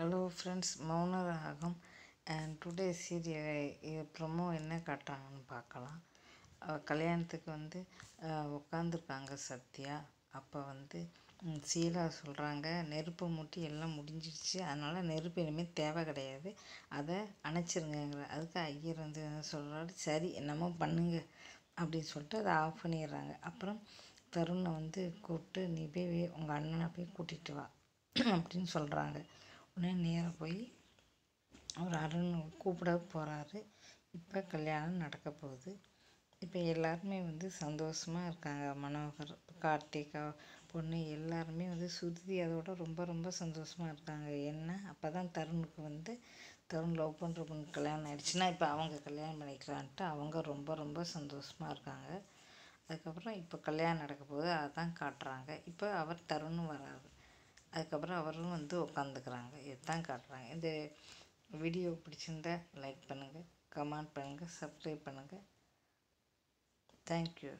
hello friends Mounaragam and today serial promo என்ன காட்டுறாங்கன்னு பார்க்கலாம் கல்யாணத்துக்கு வந்து உட்காந்துருக்காங்க சத்யா அப்போ வந்து சீலா சொல்கிறாங்க நெருப்பு மூட்டி எல்லாம் முடிஞ்சிடுச்சு அதனால் நெருப்பு இனிமேல் தேவை கிடையாது அதை அணைச்சிருங்கிற அதுக்கு ஐயர் வந்து சொல்கிறாரு சரி என்னமோ பண்ணுங்க அப்படின்னு சொல்லிட்டு அதை ஆஃப் பண்ணிடுறாங்க அப்புறம் தருணை வந்து கூப்பிட்டு நீ போய் உங்கள் அண்ணனை போய் கூட்டிகிட்டு வா அப்படின்னு சொல்கிறாங்க உடனே நேராக போய் அவர் அருண் கூப்பிட போகிறாரு இப்போ கல்யாணம் நடக்க போகுது இப்போ எல்லாருமே வந்து சந்தோஷமாக இருக்காங்க மனோகர் கார்த்திகா பொண்ணு எல்லாருமே வந்து சுருதி அதோட ரொம்ப ரொம்ப சந்தோஷமாக இருக்காங்க என்ன அப்போ தான் தருணுக்கு வந்து தருண் லவ் பண்ணுற பொண்ணு கல்யாணம் ஆயிடுச்சுன்னா இப்போ அவங்க கல்யாணம் பண்ணிக்கலான்ட்டு அவங்க ரொம்ப ரொம்ப சந்தோஷமாக இருக்காங்க அதுக்கப்புறம் இப்போ கல்யாணம் நடக்க போகுது தான் காட்டுறாங்க இப்போ அவர் தருணும் வராது அதுக்கப்புறம் அவரும் வந்து உட்காந்துக்கிறாங்க இதுதான் காட்டுறாங்க இந்த வீடியோ பிடிச்சிருந்தா லைக் பண்ணுங்கள் கமெண்ட் பண்ணுங்கள் சப்ஸ்கிரைப் பண்ணுங்கள் தேங்க்யூ